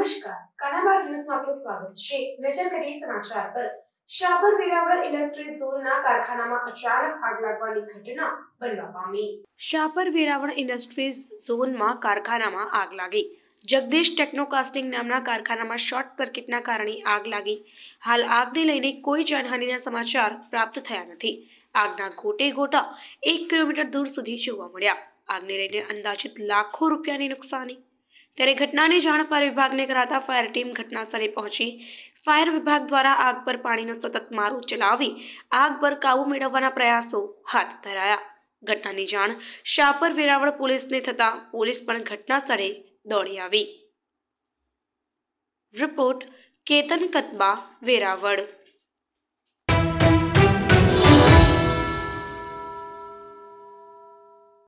નમસ્કાર કાનાબાર ન્યૂઝમાં આપનું સ્વાગત છે નજર કરીએ સમાચાર પર શાપર વેરાવળ ઇન્ડસ્ટ્રીઝ ઝોનના કારખાનામાં અચાનક આગ લાગવાની ઘટના બનવા પામી શાપર વેરાવળ ઇન્ડસ્ટ્રીઝ ઝોનમાં કારખાનામાં આગ લાગી જગદીશ ટેકનોકાસ્ટિંગ નામના કારખાનામાં શોર્ટ સર્કિટના કારણે આગ લાગી હાલ આગને લઈને કોઈ જાનહાનિના સમાચાર પ્રાપ્ત થયા નથી આગના ગોટે ગોટા એક કિલોમીટર દૂર સુધી જોવા મળ્યા આગને લઈને અંદાજિત લાખો રૂપિયાની નુકસાની ત્યારે ઘટનાની જાણ ફાયર વિભાગને કરાતા ફાયર ટીમ ઘટનાસ્થળે પહોંચી ફાયર વિભાગ દ્વારા આગ પર પાણીનો સતત મારો ચલાવી આગ પર કાબુ મેળવવાના પ્રયાસો હાથ ધરાયા ઘટનાની જાણ શાપર વેરાવળ પોલીસને થતાં પોલીસ પણ ઘટના સ્થળે દોડી આવી રિપોર્ટ કેતન કતબા વેરાવળ